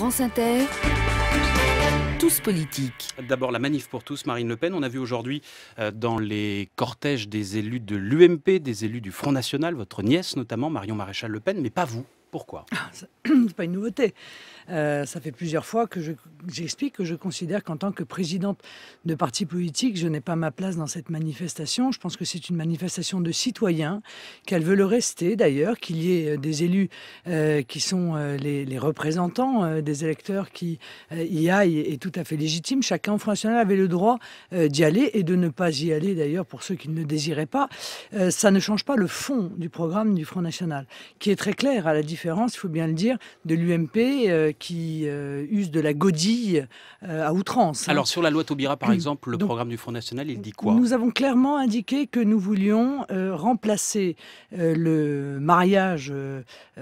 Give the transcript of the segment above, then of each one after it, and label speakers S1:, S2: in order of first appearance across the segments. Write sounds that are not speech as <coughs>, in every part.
S1: France Inter. Tous politiques.
S2: D'abord la manif pour tous, Marine Le Pen. On a vu aujourd'hui euh, dans les cortèges des élus de l'UMP, des élus du Front National, votre nièce notamment, Marion Maréchal Le Pen, mais pas vous. Pourquoi ah, <clears throat>
S1: C'est pas une nouveauté. Euh, ça fait plusieurs fois que j'explique que je considère qu'en tant que présidente de parti politique, je n'ai pas ma place dans cette manifestation. Je pense que c'est une manifestation de citoyens, qu'elle veut le rester d'ailleurs, qu'il y ait euh, des élus euh, qui sont les, représentants des électeurs qui y aillent est tout à fait légitime. Chacun Front National avait le droit d'y aller et de ne pas y aller d'ailleurs pour ceux qui ne le désiraient pas. ça ne change pas le fond du programme du Front National, qui est très clair à la différence, il faut bien le dire, de l'UMP qui euh, usent de la godille euh, à outrance. Hein. Alors sur
S2: la loi Taubira, par hum. exemple, le programme du Front National, il dit quoi
S1: Nous avons clairement indiqué que nous voulions euh, remplacer le mariage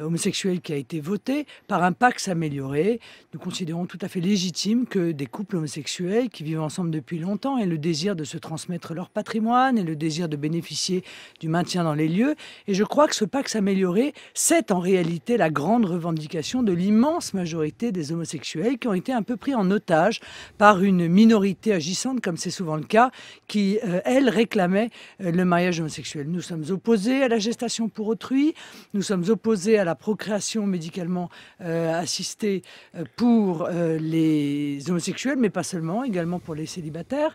S1: homosexuel qui a été voté par un pacte amélioré. Nous considérons tout à fait légitime que des couples homosexuels qui vivent ensemble depuis longtemps aient le désir de se transmettre leur patrimoine et le désir de bénéficier du maintien dans les lieux. Et je crois que ce pacte amélioré, c'est en réalité la grande revendication de l'immense majorité des homosexuels qui ont été un peu pris en otage par une minorité agissante, comme c'est souvent le cas, qui, euh, elle, réclamait euh, le mariage homosexuel. Nous sommes opposés à la gestation pour autrui, nous sommes opposés à la procréation médicalement euh, assistée pour les homosexuels, mais pas seulement, également pour les célibataires.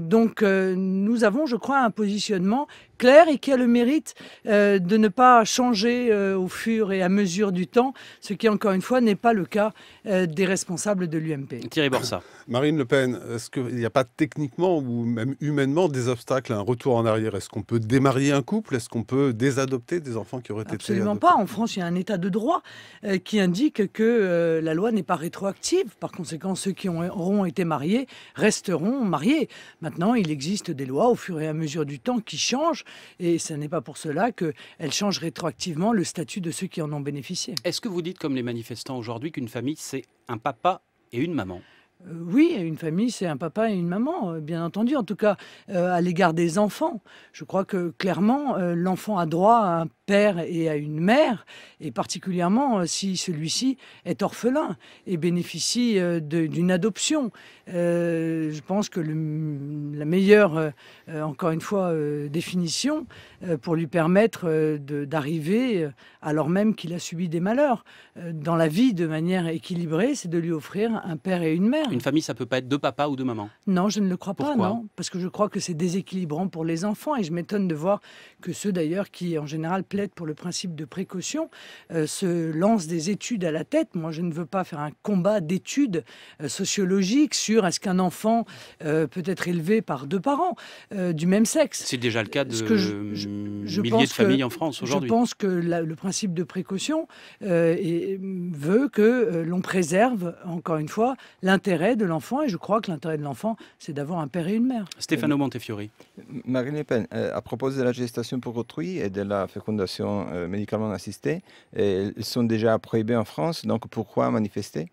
S1: donc nous avons, je crois, un positionnement clair et qui a le mérite de ne pas changer au fur et à mesure du temps, ce qui, encore une fois, n'est pas le cas euh, des responsables de l'UMP.
S3: Thierry Borsa. <coughs> Marine Le Pen, est-ce qu'il n'y a pas techniquement ou même humainement des obstacles à un retour en arrière Est-ce qu'on peut démarier un couple Est-ce qu'on peut désadopter des enfants qui auraient été été Absolument
S1: pas. En France, il y a un état de droit euh, qui indique que euh, la loi n'est pas rétroactive. Par conséquent, ceux qui auront été mariés resteront mariés. Maintenant, il existe des lois au fur et à mesure du temps qui changent et ce n'est pas pour cela qu'elles changent rétroactivement le statut de ceux qui en ont bénéficié.
S2: Est-ce que vous dites, comme les manifestants aujourd'hui, une famille, c'est un papa et une maman
S1: euh, oui, une famille, c'est un papa et une maman, euh, bien entendu, en tout cas euh, à l'égard des enfants. Je crois que clairement, l'enfant a droit à un père et à une mère, et particulièrement euh, si celui-ci est orphelin et bénéficie euh, d'une adoption. Euh, je pense que le, la meilleure, encore une fois, définition pour lui permettre d'arriver, alors même qu'il a subi des malheurs, dans la vie de manière équilibrée, c'est de lui offrir un père et une mère. Une
S2: famille, ça peut pas être deux papas ou deux mamans
S1: Non, je ne le crois pas, non. Parce que je crois que c'est déséquilibrant pour les enfants, et je m'étonne de voir que ceux d'ailleurs qui, en général, pour le principe de précaution euh, se lance des études à la tête. Moi, je ne veux pas faire un combat d'études euh, sociologiques sur est-ce qu'un enfant euh, peut être élevé par deux parents du même sexe.
S2: C'est déjà le cas de je, milliers de familles en France aujourd'hui. Je pense
S1: que le principe de précaution et, veut que l'on préserve, encore une fois, l'intérêt de l'enfant. Et je crois que l'intérêt de l'enfant, c'est d'avoir un père et une mère.
S2: Stéphano Montefiori.
S4: Marine Le Pen, à propos de la gestation pour autrui et de la fécondation, sont euh, médicalement assistées, elles sont déjà prohibées en France, donc pourquoi manifester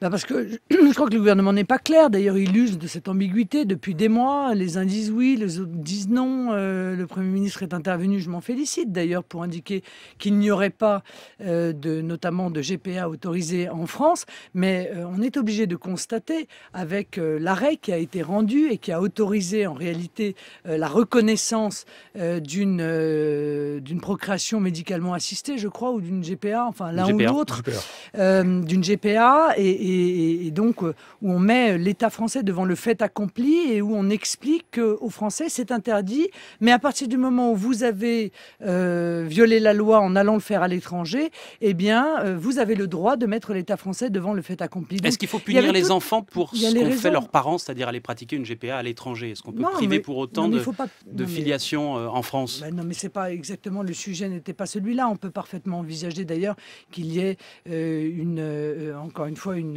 S1: bah, parce que <clears throat> je crois que le gouvernement n'est pas clair. D'ailleurs, il use de cette ambiguïté depuis des mois. Les uns disent oui, les autres disent non. Euh, le Premier ministre est intervenu, je m'en félicite d'ailleurs, pour indiquer qu'il n'y aurait pas, euh, de, notamment, de GPA autorisé en France. Mais euh, on est obligé de constater, avec l'arrêt qui a été rendu et qui a autorisé en réalité la reconnaissance d'une d'une procréation médicalement assistée, je crois, ou d'une GPA, enfin l'un ou l'autre, d'une GPA. et et, donc euh, où on met l'État français devant le fait accompli et où on explique aux Français c'est interdit, mais à partir du moment où vous avez euh, violé la loi en allant le faire à l'étranger, eh bien, euh, vous avez le droit de mettre l'État français devant le fait accompli. Est-ce qu'il faut punir les enfants pour ce qu'ont fait leurs
S2: parents, c'est-à-dire aller pratiquer une GPA à l'étranger Est-ce qu'on peut priver pour autant de, de filiation en France ben Non, mais c'est pas exactement le
S1: sujet, n'était pas celui-là. On peut parfaitement envisager d'ailleurs qu'il y ait une, encore une fois une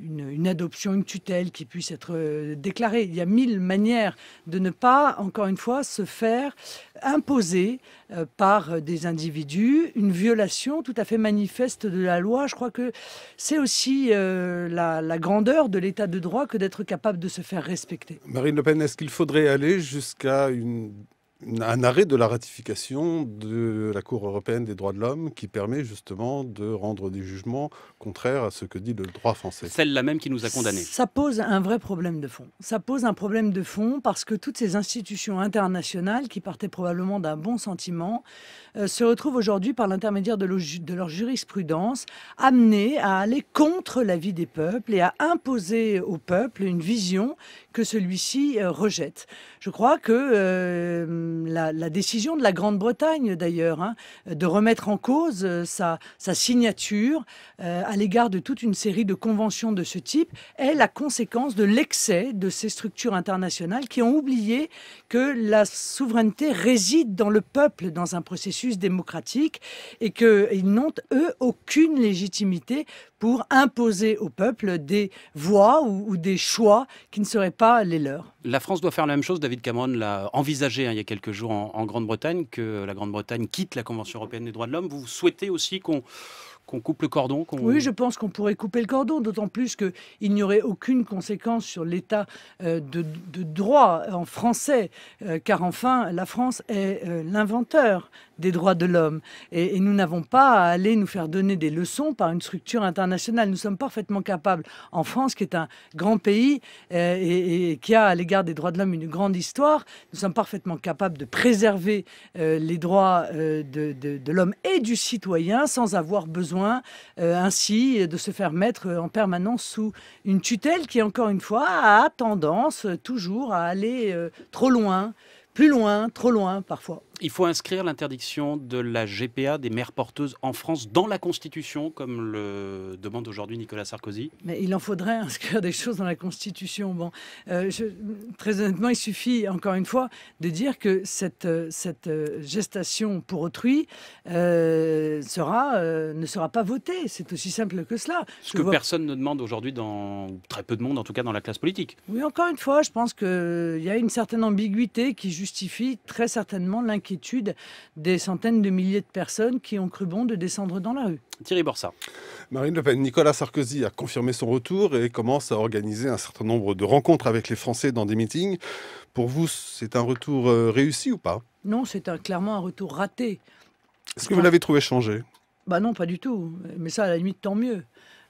S1: une, adoption, une tutelle qui puisse être euh, déclarée. Il y a mille manières de ne pas, encore une fois, se faire imposer euh, par euh, des individus une violation tout à fait manifeste de la loi. Je crois que c'est aussi la grandeur de l'état de droit que d'être capable de se faire respecter.
S3: Marine Le Pen, est-ce qu'il faudrait aller jusqu'à une un arrêt de la ratification de la Cour européenne des droits de l'homme qui permet justement de rendre des jugements contraires à ce que dit le droit français. Celle-là même qui nous a condamnés. Ça
S1: pose un vrai problème de fond. Ça pose un problème de fond parce que toutes ces institutions internationales qui partaient probablement d'un bon sentiment euh, se retrouvent aujourd'hui par l'intermédiaire de, de, leur jurisprudence amenées à aller contre l'avis des peuples et à imposer au peuple une vision que celui-ci euh, rejette. Je crois que... Euh, la, décision de la Grande-Bretagne d'ailleurs hein, de remettre en cause euh, sa, signature euh, à l'égard de toute une série de conventions de ce type est la conséquence de l'excès de ces structures internationales qui ont oublié que la souveraineté réside dans le peuple, dans un processus démocratique, et qu'ils n'ont, eux, aucune légitimité pour imposer au peuple des voix ou, des choix qui ne seraient pas les leurs.
S2: La France doit faire la même chose. David Cameron l'a envisagé hein, il y a quelques jours en, Grande-Bretagne, que la Grande-Bretagne quitte la Convention européenne des droits de l'homme. Vous souhaitez aussi qu'on coupe le cordon Oui, je
S1: pense qu'on pourrait couper le cordon, d'autant plus qu'il n'y aurait aucune conséquence sur l'état euh, de, de, droit en français, euh, car enfin, la France est euh, l'inventeur des droits de l'homme. Et, nous n'avons pas à aller nous faire donner des leçons par une structure internationale. Nous sommes parfaitement capables, en France, qui est un grand pays euh, et, qui a à l'égard des droits de l'homme une grande histoire, nous sommes parfaitement capables de préserver euh, les droits euh, de l'homme et du citoyen sans avoir besoin ainsi de se faire mettre en permanence sous une tutelle qui, encore une fois, a tendance toujours à aller trop loin plus loin, trop loin parfois.
S2: Il faut inscrire l'interdiction de la GPA des mères porteuses en France dans la Constitution, comme le demande aujourd'hui Nicolas Sarkozy.
S1: Mais il en faudrait inscrire des choses dans la Constitution. Bon, euh, je, très honnêtement, il suffit encore une fois de dire que cette, euh, cette euh, gestation pour autrui sera, ne sera pas votée. C'est aussi simple que cela. Ce que
S2: personne ne demande aujourd'hui, dans très peu de monde, en tout cas dans la classe politique.
S1: Oui, encore une fois, je pense qu'il y a une certaine ambiguïté qui justifie très certainement l'inquiétude des centaines de milliers de personnes qui ont cru bon de descendre dans la rue.
S3: Thierry Borsa. Marine Le Pen, Nicolas Sarkozy a confirmé son retour et commence à organiser un certain nombre de rencontres avec les Français dans des meetings. Pour vous, c'est un retour euh, réussi ou pas
S1: Non, c'est un, clairement un retour raté. Est-ce que vous l'avez
S3: trouvé changé
S1: Bah non, pas du tout. Mais ça, à la limite, tant mieux.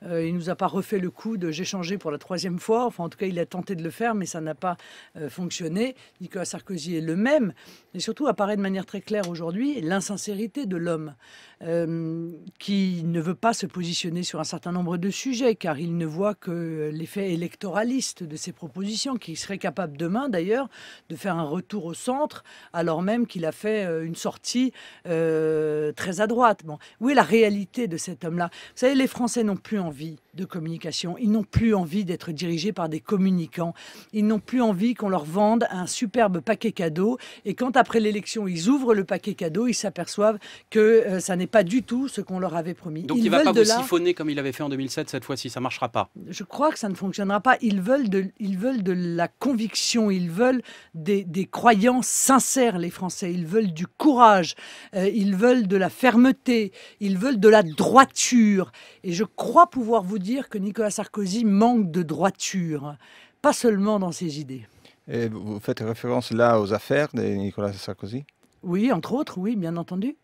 S1: Euh, il nous a pas refait le coup de j'ai changé pour la troisième fois. Enfin, en tout cas, il a tenté de le faire, mais ça n'a pas euh, fonctionné. Nicolas Sarkozy est le même. Et surtout, apparaît de manière très claire aujourd'hui l'insincérité de l'homme euh, qui ne veut pas se positionner sur un certain nombre de sujets, car il ne voit que l'effet électoraliste de ses propositions, qui serait capable demain, d'ailleurs, de faire un retour au centre, alors même qu'il a fait une sortie très à droite. où est la réalité de cet homme-là Vous savez, les Français n'ont plus envie de communication, ils n'ont plus envie d'être dirigés par des communicants, ils n'ont plus envie qu'on leur vende un superbe paquet cadeau, et quand après l'élection ils ouvrent le paquet cadeau, ils s'aperçoivent que euh, ça n'est pas du tout ce qu'on leur avait promis. Donc ils il ne va pas vous siphonner
S2: comme il avait fait en 2007 cette fois-ci, ça ne marchera pas Je
S1: crois que ça ne fonctionnera pas, ils veulent de, ils veulent de la conviction, ils veulent des, des croyances sincères les Français, ils veulent du courage, euh, ils veulent de la fermeté, ils veulent de la droiture, et je crois pouvoir vous dire que Nicolas Sarkozy manque de droiture, pas seulement dans ses idées.
S4: Et vous faites référence là aux affaires de Nicolas Sarkozy
S1: Oui, entre autres, oui, bien entendu.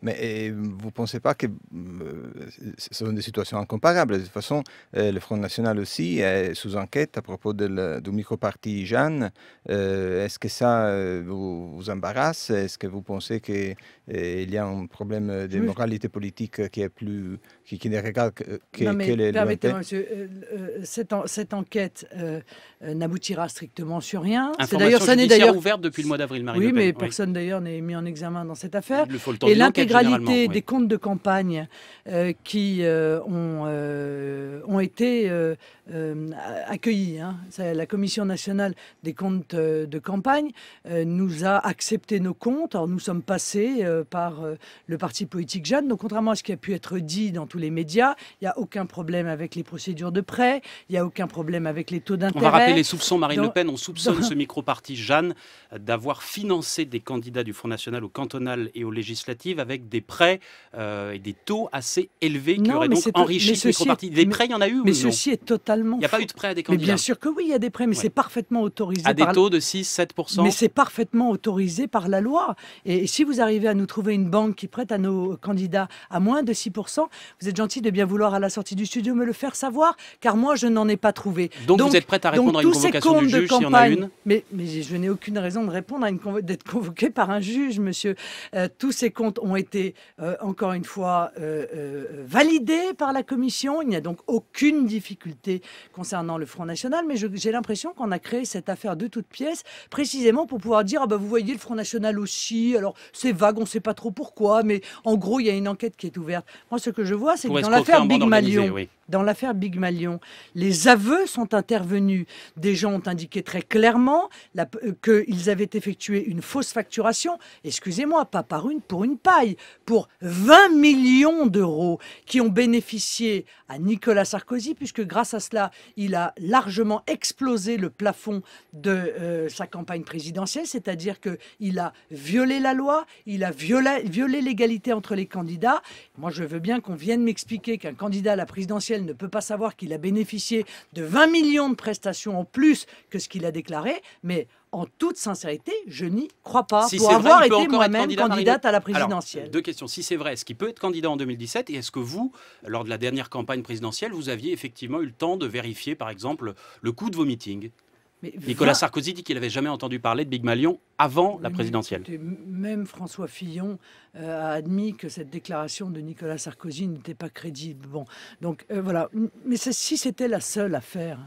S4: Mais vous ne pensez pas que euh, ce sont des situations incomparables De toute façon, euh, le Front National aussi est sous enquête à propos du micro du microparti Jeanne. Euh, est-ce que ça vous, embarrasse Est-ce que vous pensez qu'il y a un problème de moralité politique qui est plus qui, qui ne regarde que, non, mais Permettez-moi,
S1: monsieur, cette, enquête n'aboutira strictement sur rien. C'est d'ailleurs ça n'est d'ailleurs ouverte depuis le mois d'avril. Oui, mais personne d'ailleurs n'est mis en examen dans cette affaire. Il faut le temps des comptes de campagne euh, qui euh, ont, euh, ont été euh, accueilli. Hein. La Commission nationale des comptes euh, de campagne euh, nous a accepté nos comptes. Alors nous sommes passés euh, par le parti politique Jeanne. Donc contrairement à ce qui a pu être dit dans tous les médias, il n'y a aucun problème avec les procédures de prêt, il n'y a aucun problème avec les taux d'intérêt. On va rappeler les soupçons, Marine Le Pen. On soupçonne ce
S2: micro-parti Jeanne d'avoir financé des candidats du Front National au cantonal et aux législatives avec des prêts et des taux assez élevés qui auraient donc enrichi ce micro-parti. Des prêts, il y en a eu Mais ceci
S1: est totalement il n'y a pas eu de prêt à des candidats. Mais bien sûr que oui, il y a des prêts, mais c'est parfaitement autorisé. À des taux
S2: de 6-7 Mais c'est
S1: parfaitement autorisé par la loi. Et, si vous arrivez à nous trouver une banque qui prête à nos candidats à moins de 6 vous êtes gentil de bien vouloir à la sortie du studio me le faire savoir, car moi je n'en ai pas trouvé. Donc, vous êtes prête à répondre à une convocation du juge s'il y en a une Mais, mais je n'ai aucune raison de répondre à une d'être convoqué par un juge, monsieur. Euh, tous ces comptes ont été, euh, encore une fois, euh, validés par la commission. Il n'y a donc aucune difficulté concernant le Front National, mais j'ai l'impression qu'on a créé cette affaire de toutes pièces précisément pour pouvoir dire, ah bah, vous voyez, le Front National aussi, alors c'est vague, on ne sait pas trop pourquoi, mais en gros, il y a une enquête qui est ouverte. Moi, ce que je vois, c'est que dans l'affaire Big Malion, dans l'affaire Big Malion, les aveux sont intervenus. Des gens ont indiqué très clairement que euh, qu'ils avaient effectué une fausse facturation, excusez-moi, pas par une, pour une paille, pour 20 millions d'euros qui ont bénéficié à Nicolas Sarkozy, puisque grâce à cela, il a largement explosé le plafond de euh, sa campagne présidentielle, c'est-à-dire qu'il a violé la loi, il a violé, violé l'égalité entre les candidats. Moi, je veux bien qu'on vienne m'expliquer qu'un candidat à la présidentielle ne peut pas savoir qu'il a bénéficié de 20 millions de prestations en plus que ce qu'il a déclaré, mais en toute sincérité, je n'y crois pas. Si pour avoir été moi-même candidate à la présidentielle.
S2: deux questions. Si c'est vrai, est-ce qu'il peut être candidat en 2017 Et est-ce que vous, lors de la dernière campagne présidentielle, vous aviez effectivement eu le temps de vérifier, par exemple, le coût de vos meetings Nicolas Sarkozy dit qu'il n'avait jamais entendu parler de Big Malion avant la présidentielle.
S1: Même François Fillon euh, a admis que cette déclaration de Nicolas Sarkozy n'était pas crédible. Bon, donc euh, voilà. Mais si c'était la seule affaire.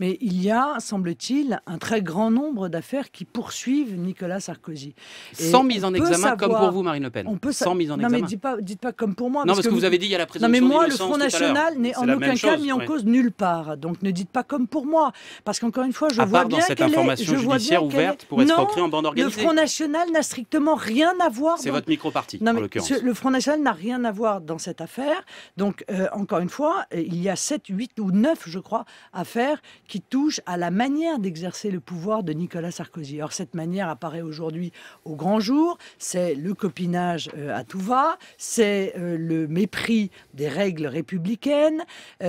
S1: Mais il y a, semble-t-il, un très grand nombre d'affaires qui poursuivent Nicolas Sarkozy. Sans mise en examen, comme pour vous, Marine Le Pen. On Sans mise en examen. Non, mais dites pas, dites pas comme pour moi. Non, parce, que, vous... avez dit il y a la mais moi, le Front National n'est en aucun cas mis en cause nulle part. Donc ne dites pas comme pour moi. Parce qu'encore une fois, je vois bien. Dans cette information est, judiciaire ouverte pour pour ancrée en bande organisée. Le Front National n'a strictement rien à voir. C'est votre
S2: micro non, Le
S1: Front National n'a rien à voir dans cette affaire. Donc, euh, encore une fois, euh, il y a 7, 8 ou 9, je crois, affaires qui touchent à la manière d'exercer le pouvoir de Nicolas Sarkozy. Or, cette manière apparaît aujourd'hui au grand jour. C'est le copinage euh, à tout va, c'est le mépris des règles républicaines,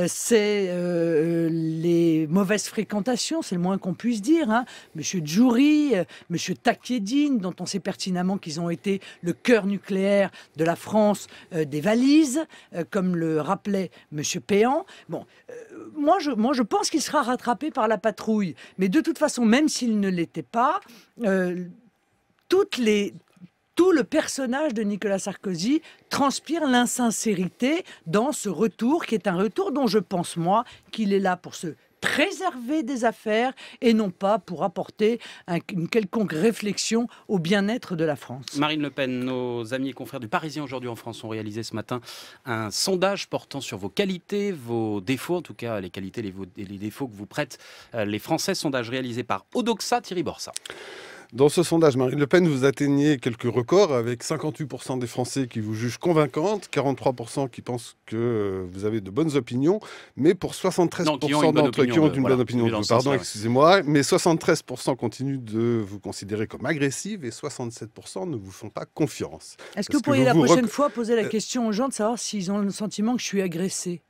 S1: c'est les mauvaises fréquentations, c'est le moins qu'on puisse dire. Hein. Monsieur Djouri, Monsieur Takedine, dont on sait pertinemment qu'ils ont été le cœur nucléaire de la France euh, des valises, euh, comme le rappelait M. Péan. Bon, euh, moi, je, je pense qu'il sera rattrapé par la patrouille. Mais de toute façon, même s'il ne l'était pas, toutes les, tout le personnage de Nicolas Sarkozy transpire l'insincérité dans ce retour qui est un retour dont je pense moi qu'il est là pour se réserver des affaires et non pas pour apporter une quelconque réflexion au bien-être de la France.
S2: Marine Le Pen, nos amis et confrères du Parisien aujourd'hui en France ont réalisé ce matin un sondage portant sur vos qualités, vos défauts, en tout cas les qualités et les, les défauts que vous prêtent euh, les Français. Sondage réalisé par Odoxa Thierry Borsa.
S3: Dans ce sondage, Marine Le Pen, vous atteignez quelques records avec 58% des Français qui vous jugent convaincante, 43% qui pensent que vous avez de bonnes opinions, mais pour 73% d'entre eux qui ont une bonne opinion, euh, pardon, excusez-moi, mais 73% continuent de vous considérer comme agressive et 67% ne vous font pas confiance. Est-ce que vous pourriez la prochaine
S1: fois poser la euh, question aux gens de savoir s'ils ont le sentiment que je suis agressée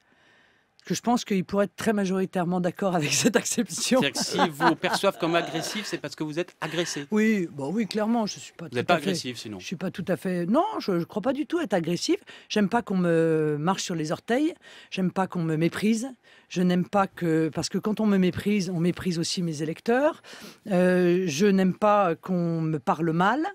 S1: que je pense qu'il pourrait être très majoritairement d'accord avec <laughs> cette
S2: acception. si vous perçoivent comme agressif, c'est parce que vous êtes agressé.
S1: Oui, bon, bah oui, clairement, je suis
S2: pas. Vous n'êtes pas agressif, sinon. Je
S1: suis pas tout à fait. Non, je ne crois pas du tout être agressif. J'aime pas qu'on me marche sur les orteils. J'aime pas qu'on me méprise. Je n'aime pas que parce que quand on me méprise, on méprise aussi mes électeurs. Euh, je n'aime pas qu'on me parle mal.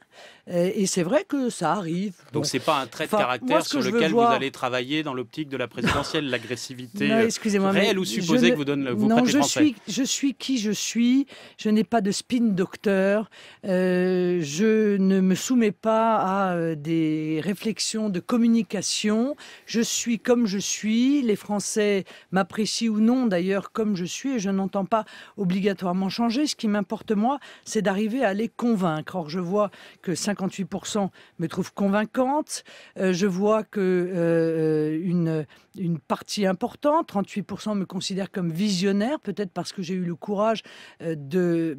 S1: Et, c'est vrai que ça arrive. Donc ce c'est pas un trait de caractère sur
S2: lequel vous allez travailler dans l'optique de la présidentielle, <laughs> l'agressivité réelle ou supposée que vous donne vous non, je suis,
S1: je suis qui je suis. Je n'ai pas de spin docteur. Euh, je ne me soumets pas à euh, des réflexions de communication. Je suis comme je suis. Les Français m'apprécient ou non d'ailleurs comme je suis et je n'entends pas obligatoirement changer. Ce qui m'importe moi, c'est d'arriver à les convaincre. Or je vois que ça 58% me trouvent convaincante. Euh, je vois que euh, une, partie importante, 38% me considèrent comme visionnaire, peut-être parce que j'ai eu le courage euh, de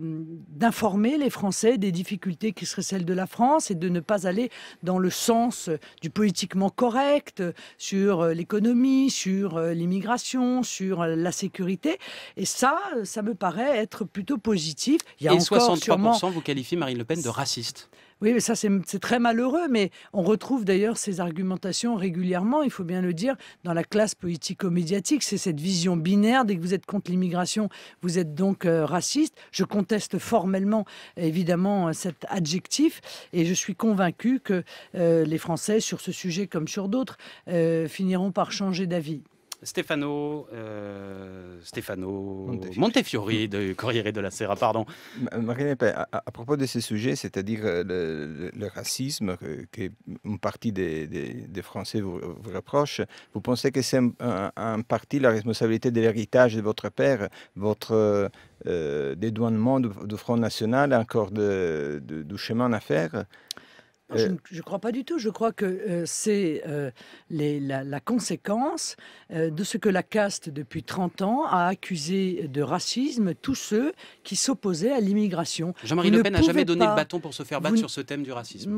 S1: d'informer les Français des difficultés qui seraient celles de la France et de ne pas aller dans le sens du politiquement correct sur l'économie, sur l'immigration, sur la sécurité. Et ça, ça me paraît être plutôt positif. Il y a et encore 63%
S2: vous qualifiez Marine Le Pen de raciste.
S1: Oui, mais ça, c'est très malheureux, mais on retrouve d'ailleurs ces argumentations régulièrement, il faut bien le dire, dans la classe politico-médiatique. C'est cette vision binaire. Dès que vous êtes contre l'immigration, vous êtes donc euh, raciste. Je conteste formellement, évidemment, euh, cet adjectif et je suis convaincu que euh, les Français, sur ce sujet comme sur d'autres, finiront par changer d'avis.
S2: Stefano, euh, Montefiori. de Corriere della Sera, pardon. Euh, Marine, ben, à,
S4: à, propos de ce sujet, c'est-à-dire euh, le, racisme que, une partie des, Français vous, vous, reproche, vous pensez que c'est en partie la responsabilité de l'héritage de votre père, votre euh, dédouanement du, Front National, encore de, du chemin à faire euh,
S1: je ne crois pas du tout. Je crois que euh, c'est euh, la, conséquence de ce que la caste, depuis 30 ans, a accusé de racisme tous ceux qui s'opposaient à l'immigration. Jean-Marie Le Pen n'a jamais donné le bâton
S2: pour se faire battre sur ce thème du racisme.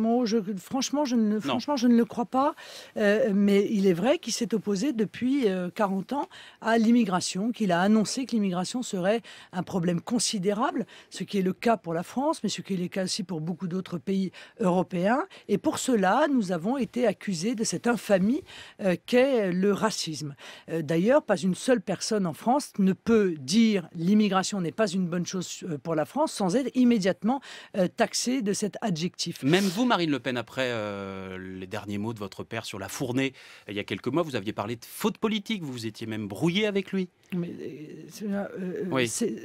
S1: franchement, je ne, franchement, je ne le crois pas. mais il est vrai qu'il s'est opposé depuis 40 ans à l'immigration, qu'il a annoncé que l'immigration serait un problème considérable, ce qui est le cas pour la France, mais ce qui est le cas aussi pour beaucoup d'autres pays européens. Et pour cela, nous avons été accusés de cette infamie euh, qu'est le racisme. Euh, d'ailleurs, pas une seule personne en France ne peut dire l'immigration n'est pas une bonne chose euh, pour la France sans être immédiatement taxé de cet adjectif. Même vous,
S2: Marine Le Pen, après les derniers mots de votre père sur la fournée, il y a quelques mois, vous aviez parlé de faute politique, vous vous étiez même brouillé avec lui.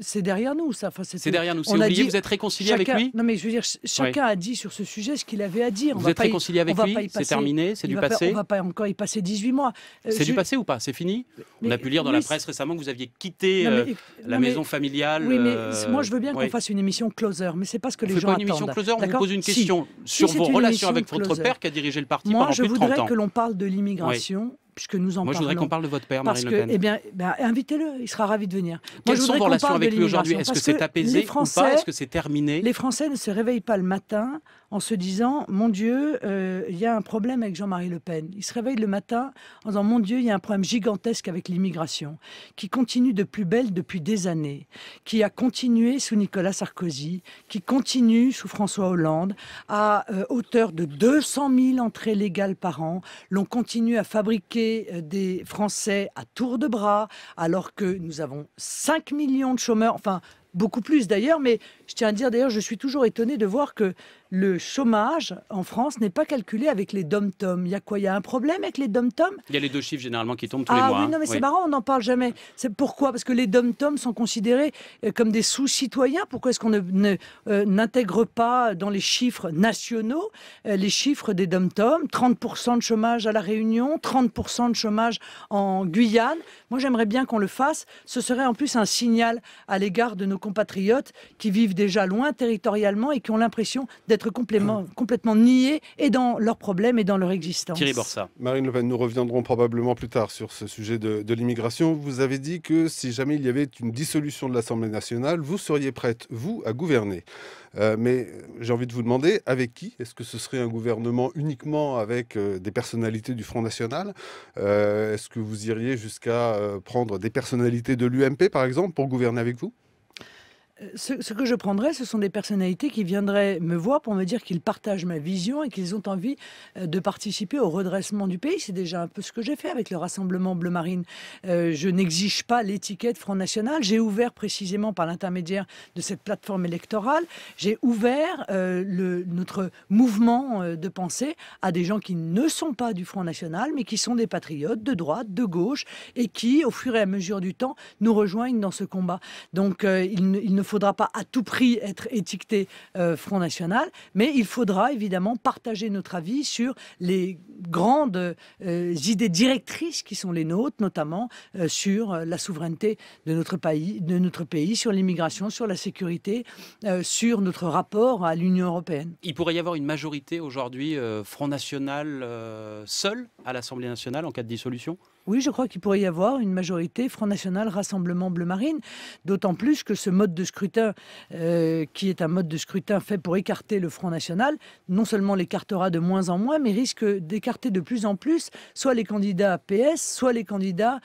S1: c'est derrière nous, ça. c'est derrière nous. C'est Dit, vous êtes réconcilié avec lui. Non, mais je veux dire, chacun a dit sur ce sujet ce qu'il avait à vous êtes réconcilié avec lui C'est terminé C'est du passé On va pas encore y passer 18 mois. Euh, c'est du passé
S2: ou pas C'est fini On a pu lire dans la presse récemment que vous aviez quitté euh, la maison familiale. Oui, mais euh, moi je veux bien qu'on
S1: fasse une émission closer, mais c'est pas ce que les gens pas une émission closer, on vous pose une question sur vos relations avec votre père qui a dirigé le parti pendant plus de 30 ans. Moi je voudrais que l'on parle de l'immigration puisque nous en parlons. Moi, je voudrais qu'on parle de votre père, Marine parce que, Le Pen. Eh bien, bah, invitez-le, il sera ravi de venir. Quelles sont vos relations avec lui aujourd'hui Est-ce que, c'est apaisé ou pas Est-ce que
S2: c'est terminé Les
S1: Français ne se réveillent pas le matin en se disant Mon Dieu, euh, il y a un problème avec Jean-Marie Le Pen. Il se réveille le matin en disant Mon Dieu, il y a un problème gigantesque avec l'immigration, qui continue de plus belle depuis des années, qui a continué sous Nicolas Sarkozy, qui continue sous François Hollande, à euh, hauteur de 200 000 entrées légales par an. L'on continue à fabriquer euh, des Français à tour de bras, alors que nous avons 5 millions de chômeurs, enfin, beaucoup plus d'ailleurs, mais je tiens à dire d'ailleurs, je suis toujours étonné de voir que le chômage en France n'est pas calculé avec les dom-tom. Il y a quoi Il y a un problème avec les dom-tom
S2: Il y a les deux chiffres généralement qui tombent tous ah les mois. Ah non, mais c'est
S1: marrant, on n'en parle jamais. C'est pourquoi Parce que les dom-tom sont considérés euh, comme des sous-citoyens. Pourquoi est-ce qu'on euh, n'intègre pas dans les chiffres nationaux euh, les chiffres des dom-tom 30% de chômage à La Réunion, 30% de chômage en Guyane. Moi, j'aimerais bien qu'on le fasse. Ce serait en plus un signal à l'égard de nos compatriotes qui vivent déjà loin territorialement et qui ont l'impression d'être Mmh. complètement niés et dans leurs problèmes et dans leur existence. Thierry
S3: Borsa. Marine Le Pen, nous reviendrons probablement plus tard sur ce sujet de, l'immigration. Vous avez dit que si jamais il y avait une dissolution de l'Assemblée nationale, vous seriez prête, vous, à gouverner. Euh, mais j'ai envie de vous demander avec qui Est-ce que ce serait un gouvernement uniquement avec euh, des personnalités du Front National euh, Est-ce que vous iriez jusqu'à prendre des personnalités de l'UMP, par exemple, pour gouverner avec vous
S1: ce, que je prendrais, ce sont des personnalités qui viendraient me voir pour me dire qu'ils partagent ma vision et qu'ils ont envie euh, de participer au redressement du pays. C'est déjà un peu ce que j'ai fait avec le Rassemblement Bleu Marine. Euh, je n'exige pas l'étiquette Front National. J'ai ouvert précisément par l'intermédiaire de cette plateforme électorale, j'ai ouvert euh, notre mouvement de pensée à des gens qui ne sont pas du Front National, mais qui sont des patriotes de droite, de gauche, et qui, au fur et à mesure du temps, nous rejoignent dans ce combat. Donc, il, ne, il il ne faudra pas à tout prix être étiqueté euh, Front National, mais il faudra évidemment partager notre avis sur les grandes euh, idées directrices qui sont les nôtres, notamment euh, sur la souveraineté de notre pays, de notre pays sur l'immigration, sur la sécurité, sur notre rapport à l'Union européenne.
S2: Il pourrait y avoir une majorité aujourd'hui Front National seul à l'Assemblée nationale en cas de dissolution
S1: oui, je crois qu'il pourrait y avoir une majorité Front National, Rassemblement Bleu Marine, d'autant plus que ce mode de scrutin, euh, qui est un mode de scrutin fait pour écarter le Front National, non seulement l'écartera de moins en moins, mais risque d'écarter de plus en plus soit les candidats PS, soit les candidats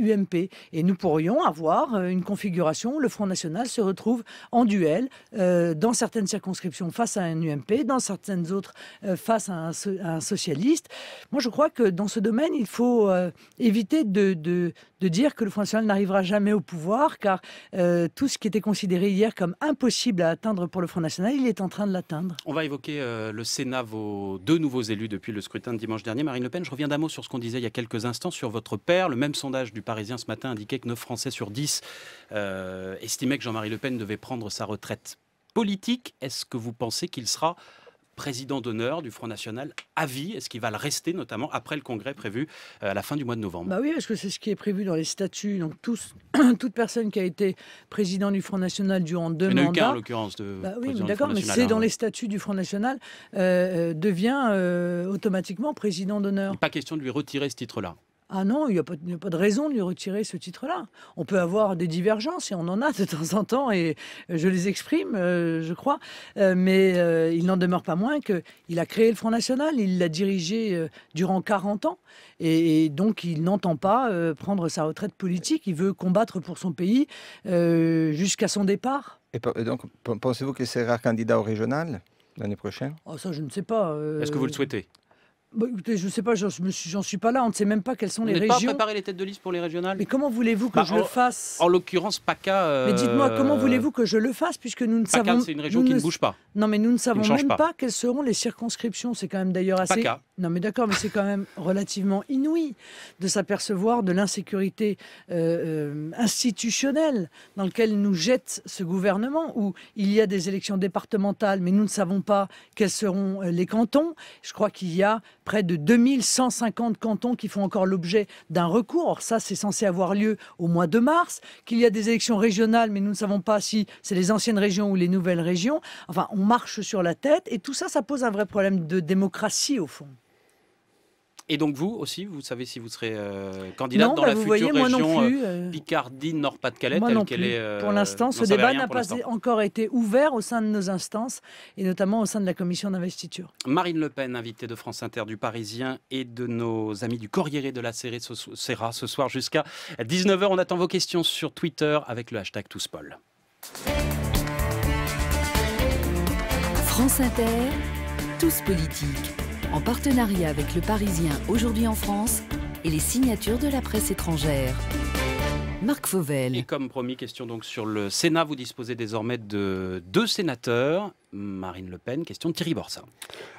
S1: UMP. Euh, Et nous pourrions avoir euh, une configuration, où le Front National se retrouve en duel dans certaines circonscriptions face à un UMP, dans certaines autres face à un, à un, socialiste. Moi, je crois que dans ce domaine, il faut éviter de, de, dire que le Front National n'arrivera jamais au pouvoir, car euh, tout ce qui était considéré hier comme impossible à atteindre pour le Front National, il est en train de l'atteindre.
S2: On va évoquer euh, le Sénat, vos deux nouveaux élus depuis le scrutin de dimanche dernier. Marine Le Pen, je reviens d'un mot sur ce qu'on disait il y a quelques instants sur votre père. Le même sondage du Parisien ce matin indiquait que 9 Français sur 10 euh, estimaient que Jean-Marie Le Pen devait prendre sa retraite politique. Est-ce que vous pensez qu'il sera président d'honneur du Front National à vie. Est-ce qu'il va le rester, notamment après le congrès prévu euh, à la fin du mois de novembre
S1: bah Oui, parce que c'est ce qui est prévu dans les statuts. Donc, <clears throat> toute personne qui a été président du Front National durant deux Il en a en l'occurrence. De bah oui, d'accord, mais hein. c'est dans les statuts du Front National, euh, euh, devient automatiquement président
S2: d'honneur. Pas question de lui retirer ce titre-là.
S1: Ah non, il n'y a, pas de raison de lui retirer ce titre-là. On peut avoir des divergences, et on en a de temps en temps, et je les exprime, euh, je crois, euh, mais euh, il n'en demeure pas moins qu'il a créé le Front National, il l'a dirigé durant 40 ans, et, donc il n'entend pas prendre sa retraite politique, il veut combattre pour son pays jusqu'à son départ.
S4: Et donc, pensez-vous qu'il sera candidat au régional l'année prochaine
S1: Ah Ça, je ne sais pas. Est-ce que vous le souhaitez bah, je ne sais pas, j'en suis, suis pas là. On ne sait même pas quelles sont les régions. Vous pas préparé
S2: les têtes de liste pour les régionales Mais comment voulez-vous que bah, je le fasse En l'occurrence, PACA. Mais dites-moi, euh, comment voulez-vous
S1: que je le fasse Puisque nous ne PACA, c'est une région qui ne bouge pas. Non, mais nous ne savons même pas. quelles seront les circonscriptions. C'est quand même d'ailleurs assez. PACA. Non, mais d'accord, mais c'est quand même relativement inouï de s'apercevoir de l'insécurité euh, euh, institutionnelle dans laquelle nous jette ce gouvernement, où il y a des élections départementales, mais nous ne savons pas quels seront les cantons. Je crois qu'il y a près de 2150 cantons qui font encore l'objet d'un recours. Or, ça, c'est censé avoir lieu au mois de mars. Qu'il y a des élections régionales, mais nous ne savons pas si c'est les anciennes régions ou les nouvelles régions. Enfin, on marche sur la tête et tout ça, ça pose un vrai problème de démocratie au fond.
S2: Et donc vous aussi, vous savez si vous serez candidat candidate dans la future région Picardie Nord-Pas-de-Calais telle euh, pour l'instant, ce débat n'a pas
S1: encore été ouvert au sein de nos instances et notamment au sein de la commission d'investiture.
S2: Marine Le Pen, invitée de France Inter, du Parisien et de nos amis du Corriere de la Serra ce, ce soir jusqu'à 19h. On attend vos questions sur Twitter avec le hashtag #touspol.
S1: France Inter, tous politiques en partenariat avec Le Parisien Aujourd'hui en France et les signatures de la presse étrangère. Marc Fauvel.
S2: Et comme promis, question donc sur le Sénat. Vous disposez désormais de deux sénateurs.
S3: Marine Le Pen, question de Thierry Borsa.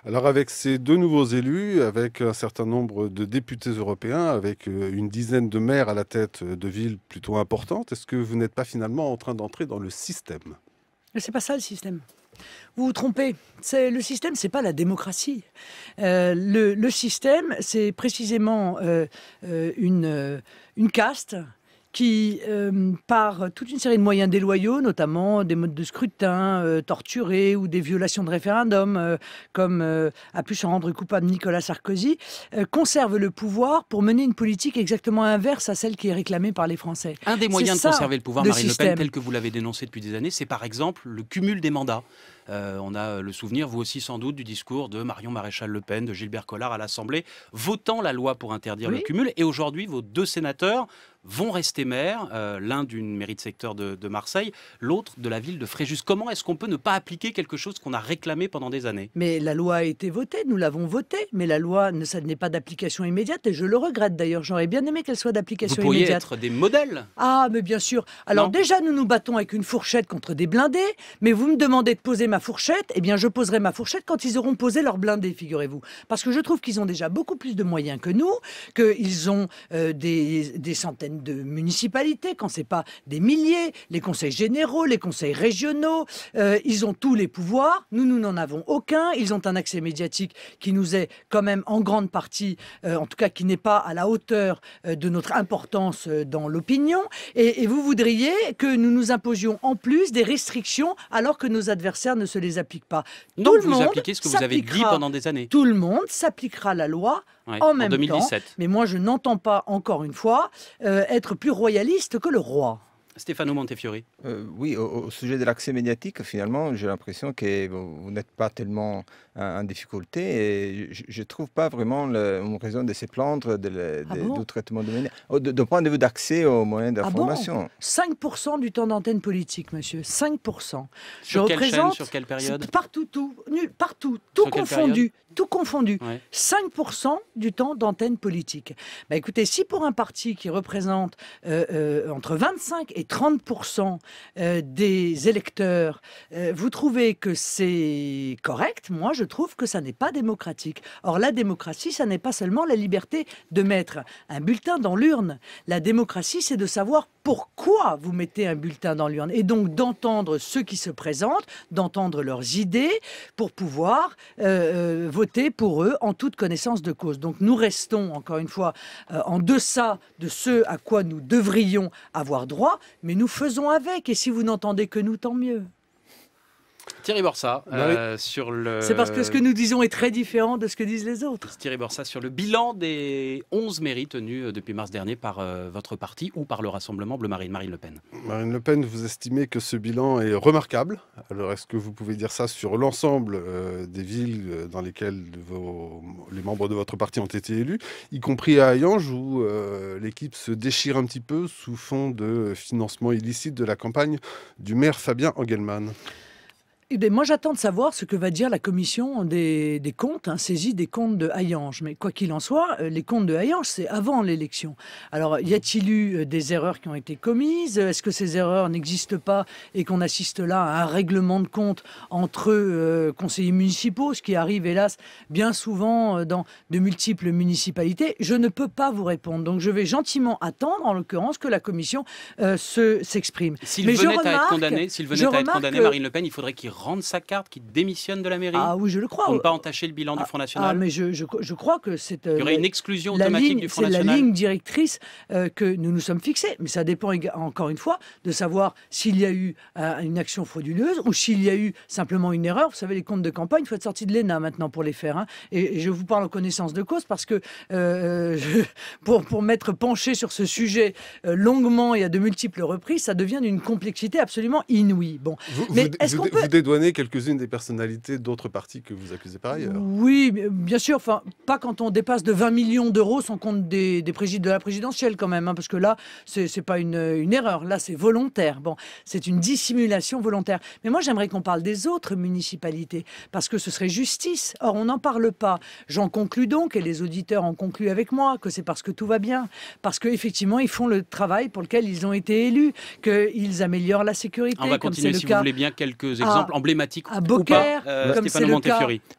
S3: Alors avec ces deux nouveaux élus, avec un certain nombre de députés européens, avec euh, une dizaine de maires à la tête de villes plutôt importantes, est-ce que vous n'êtes pas finalement en train d'entrer dans le système
S1: C'est pas ça le système. Vous vous trompez. le système, c'est pas la démocratie. Euh, le, système, c'est précisément euh, euh, une caste qui, euh, par toute une série de moyens déloyaux, notamment des modes de scrutin euh, torturés ou des violations de référendum, euh, comme a pu se rendre coupable Nicolas Sarkozy, conserve le pouvoir pour mener une politique exactement inverse à celle qui est réclamée par les Français. Un des moyens
S2: de conserver le pouvoir, Marine Le Pen, tel que vous l'avez dénoncé depuis des années, c'est par exemple le cumul des mandats. on a le souvenir, vous aussi sans doute, du discours de Marion Maréchal Le Pen, de Gilbert Collard à l'Assemblée, votant la loi pour interdire le cumul. Et aujourd'hui, vos deux sénateurs vont rester maires, euh, l'un d'une mairie de secteur de, Marseille, l'autre de la ville de Fréjus. Comment est-ce qu'on peut ne pas appliquer quelque chose qu'on a réclamé pendant des années
S1: Mais la loi a été votée, nous l'avons votée, mais la loi, ne, ça n'est pas d'application immédiate et je le regrette d'ailleurs. J'aurais bien aimé qu'elle soit d'application immédiate. Vous pourriez être
S2: des modèles.
S1: Ah, mais bien sûr. Alors déjà, nous nous battons avec une fourchette contre des blindés, mais vous me demandez de poser ma fourchette, et eh bien je poserai ma fourchette quand ils auront posé leur blindés, figurez-vous. Parce que je trouve qu'ils ont déjà beaucoup plus de moyens que nous, qu'ils ont euh, des, des centaines de municipalités, quand c'est pas des milliers, les conseils généraux, les conseils régionaux, euh, ils ont tous les pouvoirs. Nous, nous n'en avons aucun. Ils ont un accès médiatique qui nous est quand même en grande partie, euh, en tout cas qui n'est pas à la hauteur euh, de notre importance dans l'opinion. Et, vous voudriez que nous nous imposions en plus des restrictions alors que nos adversaires ne se les appliquent pas. vous appliquez ce que vous avez dit pendant des années. Tout le monde s'appliquera la loi en même 2017. temps. Mais moi, je n'entends pas, encore une fois, euh, être plus royaliste que le roi.
S2: Stéphano Montefiori.
S4: Euh, oui, au, sujet de l'accès médiatique, finalement, j'ai l'impression que vous, n'êtes pas tellement hein, en, difficulté et je ne trouve pas vraiment le, une raison de se plaindre ah du traitement de De, point de vue d'accès aux moyens ah d'information.
S1: 5% du temps d'antenne politique, monsieur. 5%. Sur
S4: je quelle sur quelle période
S1: Partout, tout, nul, partout, tout confondu tout confondu, 5% du temps d'antenne politique. Bah écoutez, si pour un parti qui représente euh, euh, entre 25 et 30% euh, des électeurs, vous trouvez que c'est correct, moi je trouve que ça n'est pas démocratique. Or la démocratie, ça n'est pas seulement la liberté de mettre un bulletin dans l'urne. La démocratie, c'est de savoir pourquoi vous mettez un bulletin dans l'urne et donc d'entendre ceux qui se présentent, d'entendre leurs idées pour pouvoir voter pour eux en toute connaissance de cause. Donc nous restons, encore une fois, euh, en deçà de ce à quoi nous devrions avoir droit, mais nous faisons avec. Et si vous n'entendez que nous, tant mieux.
S2: Thierry Borsa bah euh, sur le. C'est parce que ce que nous
S1: disons est très différent de ce que disent les autres.
S2: Thierry Borsa sur le bilan des 11 mairies tenues euh, depuis mars dernier par euh, votre parti ou par le Rassemblement Bleu Marine, Marine Le Pen.
S3: Marine Le Pen, vous estimez que ce bilan est remarquable. Alors est-ce que vous pouvez dire ça sur l'ensemble des villes dans lesquelles les membres de votre parti ont été élus, y compris à Ayange où l'équipe se déchire un petit peu sous fond de financement illicite de la campagne du maire Fabien Engelmann
S1: eh ben, moi, j'attends de savoir ce que va dire la commission des, comptes, hein, saisie des comptes de Hayange. Mais quoi qu'il en soit, euh, les comptes de Hayange, c'est avant l'élection. Alors, y a-t-il eu euh, des erreurs qui ont été commises Est-ce que ces erreurs n'existent pas et qu'on assiste là à un règlement de comptes entre euh, conseillers municipaux, ce qui arrive, hélas, bien souvent dans de multiples municipalités Je ne peux pas vous répondre. Donc, je vais gentiment attendre, en l'occurrence, que la commission s'exprime. s'il venait, remarque, à être condamné, à être condamné, Marine
S2: Le Pen, il faudrait qu'il rendre sa carte, qui démissionne de la mairie Ah oui, je le crois. Pour ne pas entacher le bilan du ah, Front ah, National. Ah, mais je,
S1: crois que c'est. Il y aurait euh, une
S2: exclusion automatique du Front National. C'est la ligne
S1: directrice euh, que nous nous sommes fixés. Mais ça dépend encore une fois de savoir s'il y a eu euh, une action frauduleuse ou s'il y a eu simplement une erreur. Vous savez, les comptes de campagne, il faut être sorti de l'ENA maintenant pour les faire. Hein. Et, je vous parle en connaissance de cause parce que <laughs> pour, pour m'être penché sur ce sujet longuement et à de multiples reprises, ça devient d'une complexité absolument inouïe. Bon, vous, mais est-ce qu'on peut
S3: dédouaner quelques-unes des personnalités d'autres partis que vous accusez par ailleurs.
S1: Oui, bien sûr. Enfin, pas quand on dépasse de 20 millions d'euros sans compte des, des de la présidentielle quand même, hein, parce que là, c'est pas une, erreur. Là, c'est volontaire. Bon, c'est une dissimulation volontaire. Mais moi, j'aimerais qu'on parle des autres municipalités, parce que ce serait justice. Or, on n'en parle pas. J'en conclus donc, et les auditeurs en concluent avec moi, que c'est parce que tout va bien, parce qu'effectivement, ils font le travail pour lequel ils ont été élus, qu'ils améliorent la sécurité. On va continuer,
S2: si vous voulez bien, quelques ah. exemples emblématique à Beaucaire, comme
S1: euh, c'est Oui,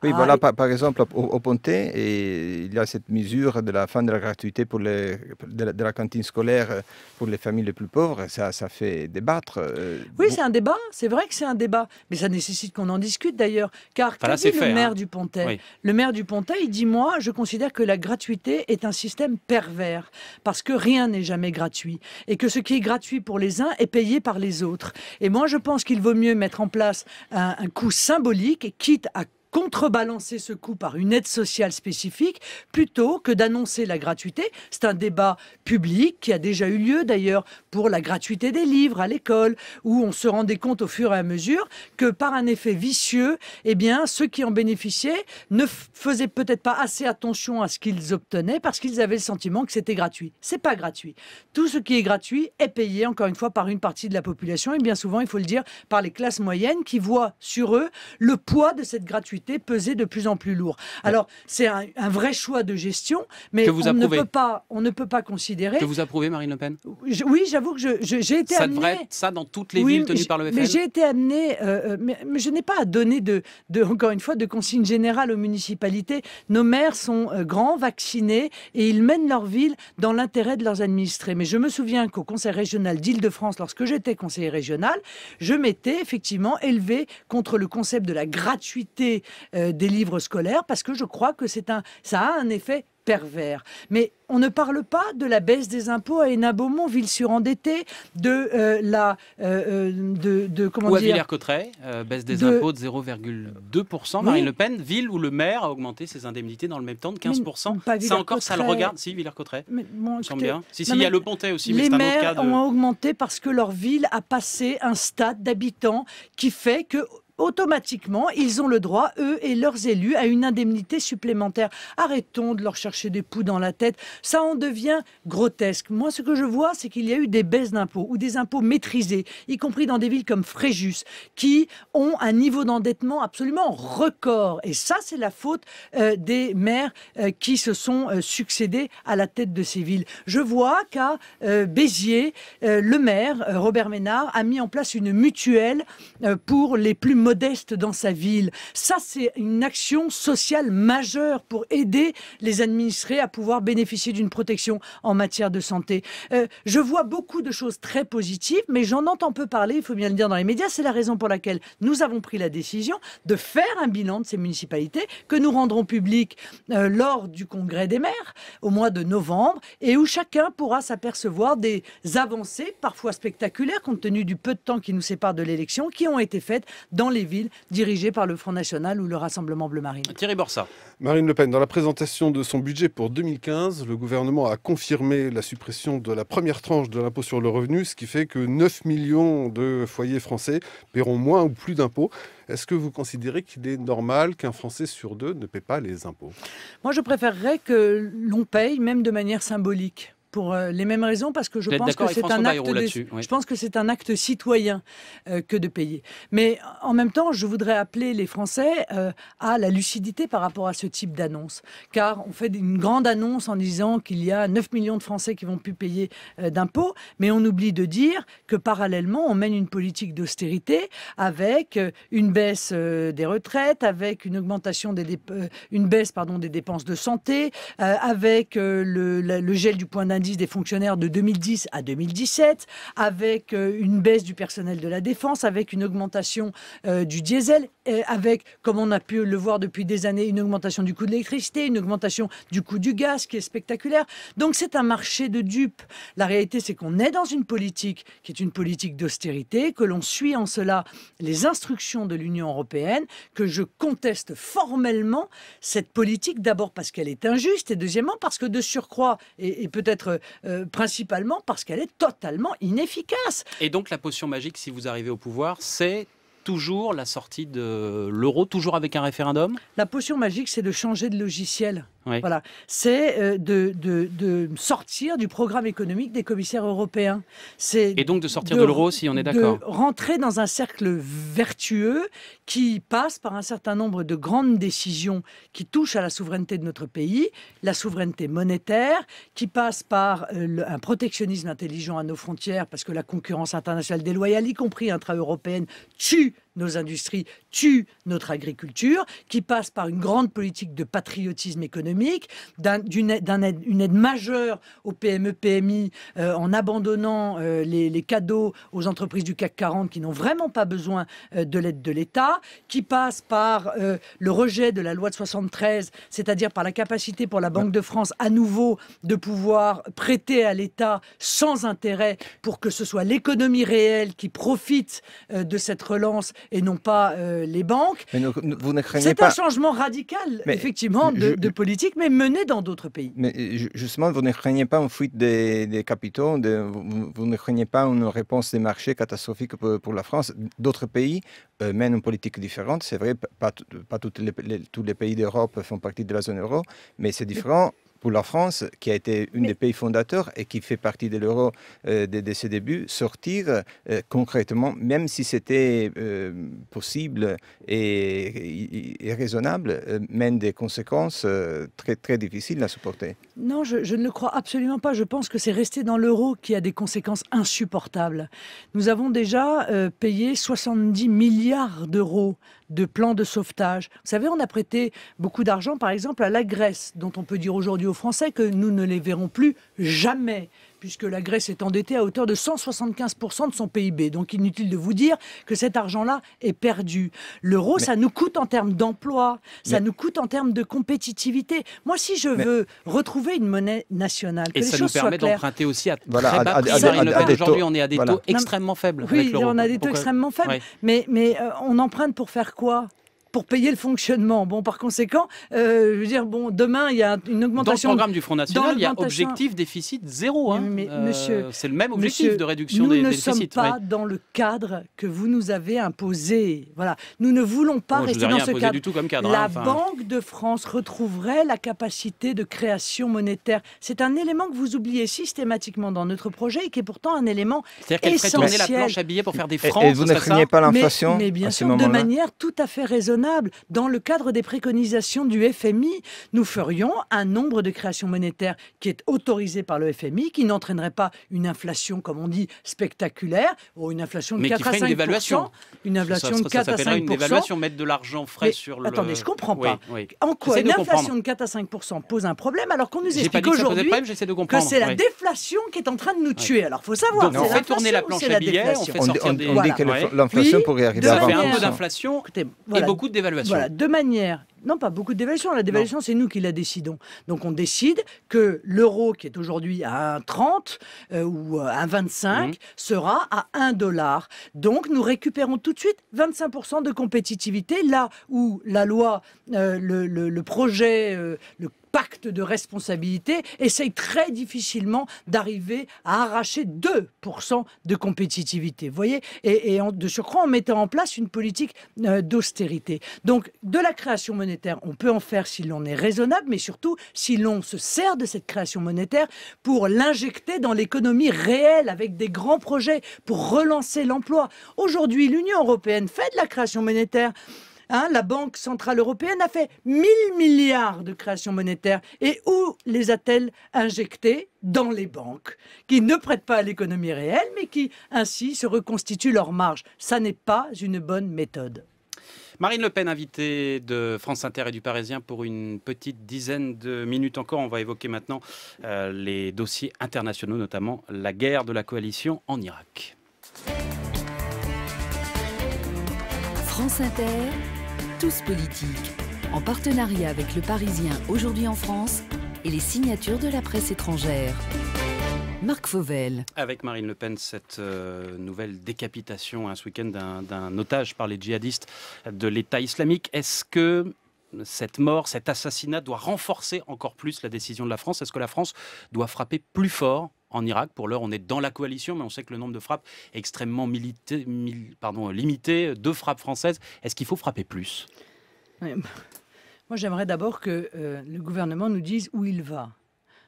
S4: ah, voilà, Par, exemple, au, Pontet, et il y a cette mesure de la fin de la gratuité pour les, de, la, cantine scolaire euh, pour les familles les plus pauvres. Ça, ça fait débattre. Euh, oui, c'est un
S1: débat. C'est vrai que c'est un débat, mais ça nécessite qu'on en discute d'ailleurs. Car dit le, hein. maire du Pontet le maire du Pontet, il dit moi, je considère que la gratuité est un système pervers parce que rien n'est jamais gratuit et que ce qui est gratuit pour les uns est payé par les autres. Et moi, je pense qu'il vaut mieux mettre en place un, coup symbolique, quitte à contrebalancer ce coût par une aide sociale spécifique plutôt que d'annoncer la gratuité. C'est un débat public qui a déjà eu lieu d'ailleurs pour la gratuité des livres à l'école, où on se rendait compte au fur et à mesure que par un effet vicieux, eh bien, ceux qui en bénéficiaient ne faisaient peut-être pas assez attention à ce qu'ils obtenaient parce qu'ils avaient le sentiment que c'était gratuit. C'est pas gratuit. Tout ce qui est gratuit est payé, encore une fois, par une partie de la population et bien souvent, il faut le dire, par les classes moyennes qui voient sur eux le poids de cette gratuité société de plus en plus lourd. Alors, c'est un, vrai choix de gestion, mais on, ne peut pas, on ne peut pas considérer. Que vous
S2: approuvez, Marine Le Pen Oui, j'avoue que j'ai été ça amené. Ça ça dans toutes les villes tenues par le FN. Mais j'ai
S1: été amené. Euh, euh, mais, je n'ai pas à donner, de, de, encore une fois, de consigne générale aux municipalités. Nos maires sont euh, grands, vaccinés, et ils mènent leur ville dans l'intérêt de leurs administrés. Mais je me souviens qu'au conseil régional d'Île-de-France, lorsque j'étais conseiller régional, je m'étais effectivement élevé contre le concept de la gratuité euh, des livres scolaires parce que je crois que c'est un, ça a un effet pervers. Mais on ne parle pas de la baisse des impôts à Hénin Beaumont, ville surendettée, de euh, la. Euh, de, de, comment Ou à
S2: Villers-Cotterêts, baisse des impôts de 0,2%. Marine Le Pen, ville où le maire a augmenté ses indemnités dans le même temps de 15%. pas ça encore, ça le regarde. Si, Villers-Cotterêts. Bon, bien. Si, il y a Le Pontet aussi, Les maires ont
S1: augmenté parce que leur ville a passé un stade d'habitants qui fait que automatiquement, ils ont le droit, eux et leurs élus, à une indemnité supplémentaire. Arrêtons de leur chercher des poux dans la tête. Ça en devient grotesque. Moi, ce que je vois, c'est qu'il y a eu des baisses d'impôts ou des impôts maîtrisés, y compris dans des villes comme Fréjus, qui ont un niveau d'endettement absolument record. Et ça, c'est la faute euh, des maires euh, qui se sont euh, succédés à la tête de ces villes. Je vois qu'à Béziers, le maire, Robert Ménard, a mis en place une mutuelle pour les plus modeste dans sa ville. Ça, c'est une action sociale majeure pour aider les administrés à pouvoir bénéficier d'une protection en matière de santé. Euh, je vois beaucoup de choses très positives, mais j'en entends peu parler, il faut bien le dire dans les médias. C'est la raison pour laquelle nous avons pris la décision de faire un bilan de ces municipalités que nous rendrons public euh, lors du congrès des maires au mois de novembre et où chacun pourra s'apercevoir des avancées parfois spectaculaires compte tenu du peu de temps qui nous sépare de l'élection qui ont été faites dans les les villes dirigées par le Front National ou le Rassemblement Bleu Marine.
S3: Thierry Borsa. Marine Le Pen, dans la présentation de son budget pour 2015, le gouvernement a confirmé la suppression de la première tranche de l'impôt sur le revenu, ce qui fait que 9 millions de foyers français paieront moins ou plus d'impôts. Est-ce que vous considérez qu'il est normal qu'un Français sur deux ne paie pas les impôts
S1: Moi, je préférerais que l'on paye même de manière symbolique pour euh, les mêmes raisons parce que je pense que c'est un acte je pense que c'est un acte citoyen euh, que de payer. Mais en même temps, je voudrais appeler les Français euh, à la lucidité par rapport à ce type d'annonce car on fait une grande annonce en disant qu'il y a 9 millions de Français qui vont plus payer d'impôts, mais on oublie de dire que parallèlement, on mène une politique d'austérité avec une baisse des retraites, avec une augmentation des une baisse pardon des dépenses de santé, avec le, gel du point d' des fonctionnaires de 2010 à 2017, avec euh, une baisse du personnel de la défense, avec une augmentation euh, du diesel euh, avec, comme on a pu le voir depuis des années, une augmentation du coût de l'électricité, une augmentation du coût du gaz qui est spectaculaire. Donc c'est un marché de dupes. La réalité, c'est qu'on est dans une politique qui est une politique d'austérité, que l'on suit en cela les instructions de l'Union européenne, que je conteste formellement cette politique, d'abord parce qu'elle est injuste et deuxièmement parce que de surcroît, et, peut-être euh, euh, principalement parce qu'elle est totalement inefficace.
S2: Et donc la potion magique, si vous arrivez au pouvoir, c'est toujours la sortie de l'euro, toujours avec un référendum La potion magique, c'est de changer de logiciel. Voilà, c'est euh,
S1: de, de, sortir du programme économique des commissaires européens. et donc de sortir de, l'euro, si on est d'accord. De rentrer dans un cercle vertueux qui passe par un certain nombre de grandes décisions qui touchent à la souveraineté de notre pays, la souveraineté monétaire, qui passe par euh, un protectionnisme intelligent à nos frontières, parce que la concurrence internationale déloyale, y compris intra-européenne, tue nos industries tuent notre agriculture, qui passe par une grande politique de patriotisme économique, d'une aide, aide majeure aux PME, PMI, euh, en abandonnant euh, les, cadeaux aux entreprises du CAC 40 qui n'ont vraiment pas besoin euh, de l'aide de l'État, qui passe par le rejet de la loi de 73, c'est-à-dire par la capacité pour la Banque de France à nouveau de pouvoir prêter à l'État sans intérêt pour que ce soit l'économie réelle qui profite de cette relance et non pas euh, les banques.
S4: vous ne craignez pas. C'est un
S1: changement radical, effectivement, de, politique, mais mené dans d'autres pays.
S4: Mais euh, justement, vous ne craignez pas une fuite des, capitaux, de, vous, ne craignez pas une réponse des marchés catastrophique pour, la France. D'autres pays euh, mènent une politique différente. C'est vrai, pas, tous les pays d'Europe font partie de la zone euro, mais c'est différent pour la France, qui a été une des pays fondateurs et qui fait partie de l'euro euh, dès ses débuts, sortir euh, concrètement, même si c'était euh, possible et, raisonnable, mène des conséquences très, très difficiles à supporter.
S1: Non, je, je, ne le crois absolument pas. Je pense que c'est rester dans l'euro qui a des conséquences insupportables. Nous avons déjà payé 70 milliards d'euros de plans de sauvetage. Vous savez, on a prêté beaucoup d'argent, par exemple, à la Grèce, dont on peut dire aujourd'hui aux Français que nous ne les verrons plus jamais puisque la Grèce est endettée à hauteur de 175% de son PIB. Donc inutile de vous dire que cet argent-là est perdu. L'euro, ça nous coûte en termes d'emploi, ça nous coûte en termes de compétitivité. Moi, si je veux retrouver une monnaie nationale, que et ça nous permet d'emprunter
S2: aussi à très bas Aujourd'hui, on est à des taux extrêmement faibles. Oui, on a des taux extrêmement faibles.
S1: Mais, euh, on emprunte pour faire quoi pour payer le fonctionnement. Bon, par conséquent, euh, je veux dire, bon, demain, il y a une augmentation. Dans le programme du Front National, il y a objectif
S2: déficit zéro. Hein. Mais, euh, monsieur, c'est le même objectif de réduction nous ne sommes pas
S1: dans le cadre que vous nous avez imposé. Voilà, nous ne voulons pas rester dans ce cadre. Hein, la Banque de France retrouverait la capacité de création monétaire. C'est un élément que vous oubliez systématiquement dans notre projet et qui est pourtant un élément essentiel. C'est-à-dire qu'elle
S4: la planche à billets
S2: pour faire des francs. Et, vous ne craignez pas l'inflation mais, bien sûr, de manière
S1: tout à fait raisonnable dans le cadre des préconisations du FMI, nous ferions un nombre de créations monétaires qui est autorisé par le FMI, qui n'entraînerait pas une inflation, comme on dit, spectaculaire, ou une inflation de 4 à 5 une inflation de 4 à 5 une dévaluation, mettre de
S2: l'argent frais sur le. Attendez, je comprends pas. En quoi une inflation
S1: de 4 à 5 pose un problème alors qu'on nous explique aujourd'hui que c'est la déflation qui est en train de nous tuer. Alors faut savoir. c'est on fait tourner la planche à billets,
S2: on fait On dit que l'inflation pourrait arriver à 20%. un peu d'inflation et beaucoup de dévaluation. Voilà,
S1: de manière non, pas beaucoup de dévaluation. La dévaluation, c'est nous qui la décidons. Donc on décide que l'euro, qui est aujourd'hui à 1,30 euh, ou à euh, 1,25, mmh. sera à 1 dollar. Donc nous récupérons tout de suite 25% de compétitivité, là où la loi, euh, le, projet, le pacte de responsabilité essaye très difficilement d'arriver à arracher 2% de compétitivité. Vous voyez Et, en, de surcroît, en mettant en place une politique euh, d'austérité. Donc, de la création monétaire, on peut en faire si l'on est raisonnable, mais surtout si l'on se sert de cette création monétaire pour l'injecter dans l'économie réelle avec des grands projets pour relancer l'emploi. Aujourd'hui, l'Union européenne fait de la création monétaire. Hein, la Banque Centrale Européenne a fait 1000 milliards de créations monétaires. Et où les a-t-elle injectées Dans les banques, qui ne prêtent pas à l'économie réelle, mais qui ainsi se reconstituent leurs marges Ça n'est pas une bonne méthode.
S2: Marine Le Pen, invitée de France Inter et du Parisien pour une petite dizaine de minutes encore. On va évoquer maintenant euh, les dossiers internationaux, notamment la guerre de la coalition en Irak.
S1: France Inter. Tous politiques, en partenariat avec Le Parisien aujourd'hui en France et les signatures de la presse étrangère. Marc Fauvel.
S2: Avec Marine Le Pen, cette euh, nouvelle décapitation un hein, ce week-end d'un otage par les djihadistes de l'État islamique, est-ce que cette mort, cet assassinat doit renforcer encore plus la décision de la France Est-ce que la France doit frapper plus fort en Irak. Pour l'heure, on est dans la coalition, mais on sait que le nombre de frappes est extrêmement limité. Deux frappes françaises. Est-ce qu'il faut frapper plus
S1: bah, Moi, j'aimerais d'abord que euh, le gouvernement nous dise où il va,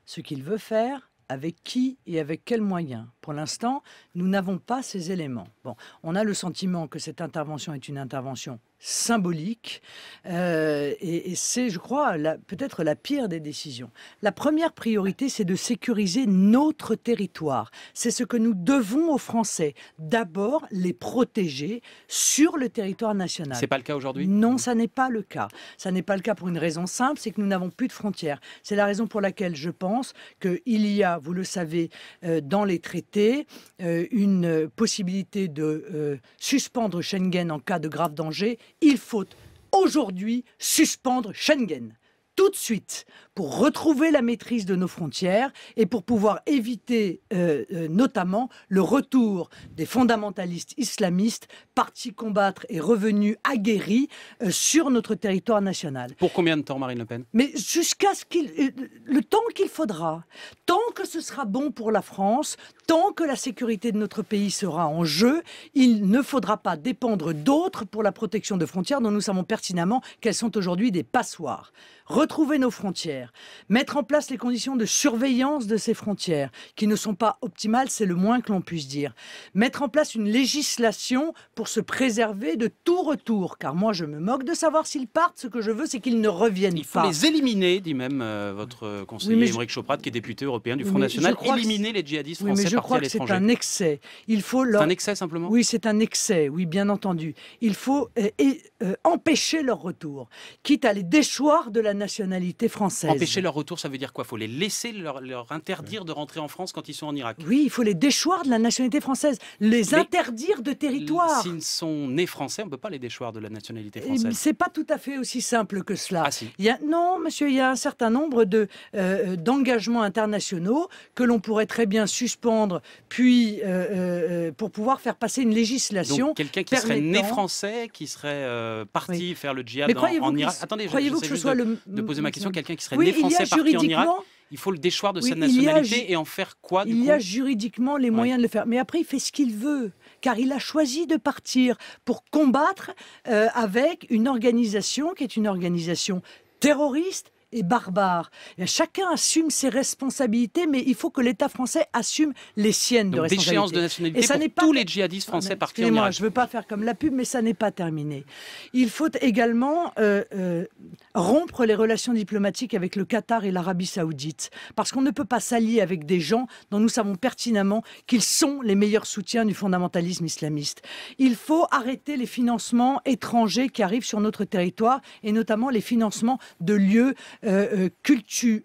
S1: ce qu'il veut faire, avec qui et avec quels moyens pour l'instant, nous n'avons pas ces éléments. Bon, on a le sentiment que cette intervention est une intervention symbolique euh, et, c'est, je crois, peut-être la pire des décisions. La première priorité, c'est de sécuriser notre territoire. C'est ce que nous devons aux Français. D'abord, les protéger sur le territoire national. C'est pas le cas aujourd'hui Non, ça n'est pas le cas. Ça n'est pas le cas pour une raison simple, c'est que nous n'avons plus de frontières. C'est la raison pour laquelle je pense qu'il y a, vous le savez, euh, dans les traités euh, une possibilité de euh, suspendre Schengen en cas de grave danger. Il faut aujourd'hui suspendre Schengen tout de suite pour retrouver la maîtrise de nos frontières et pour pouvoir éviter euh, notamment le retour des fondamentalistes islamistes, partis combattre et revenus aguerris sur notre territoire national. Pour combien
S2: de temps, Marine Le Pen
S1: Mais jusqu'à ce qu'il. le temps qu'il faudra. Tant que ce sera bon pour la France, tant que la sécurité de notre pays sera en jeu, il ne faudra pas dépendre d'autres pour la protection de frontières dont nous savons pertinemment qu'elles sont aujourd'hui des passoires. Retrouver nos frontières, mettre en place les conditions de surveillance de ces frontières qui ne sont pas optimales, c'est le moins que l'on puisse dire. Mettre en place une législation pour se préserver de tout retour, car moi je me moque de savoir s'ils partent, ce que je veux c'est qu'ils ne reviennent il faut Les
S2: éliminer, dit même euh, votre conseiller oui, Chopra, qui est député européen du Front National, éliminer les djihadistes français. Je crois que c'est un excès. Il faut leur... C'est un excès
S1: simplement Oui, c'est un excès, oui, bien entendu. Il faut euh, euh, empêcher leur retour, quitte à les déchoir de la nationalité française. Empêcher
S2: leur retour, ça veut dire quoi Il faut les laisser, leur, interdire de rentrer en France quand ils sont en Irak Oui, il faut les déchoir de la nationalité française, les interdire de territoire. S'ils sont nés français, on ne peut pas les déchoir de la nationalité eh, française. C'est pas tout à
S1: fait aussi simple que cela. Ah, il Non, monsieur, il y a un certain nombre d'engagements de, euh, internationaux que l'on pourrait très bien suspendre puis euh, euh, euh, pour pouvoir faire passer une législation. Quelqu'un qui serait né
S2: français, qui serait parti faire le djihad en, Irak. Attendez, vous je sois de, le... de poser ma question, quelqu'un qui serait né français, parti en Irak il faut le déchoir de sa nationalité et en faire quoi Il y a
S1: juridiquement les moyens de le faire. Mais après, il fait ce qu'il veut, car il a choisi de partir pour combattre avec une organisation qui est une organisation terroriste, et barbare. Et chacun assume ses responsabilités, mais il faut que l'État français assume les siennes de responsabilité. de nationalité et ça n'est pas... tous les djihadistes ah, français par qui moi je ne veux pas faire comme la pub, mais ça n'est pas terminé. Il faut également euh, euh, rompre les relations diplomatiques avec le Qatar et l'Arabie saoudite, parce qu'on ne peut pas s'allier avec des gens dont nous savons pertinemment qu'ils sont les meilleurs soutiens du fondamentalisme islamiste. Il faut arrêter les financements étrangers qui arrivent sur notre territoire, et notamment les financements de lieux euh, euh culture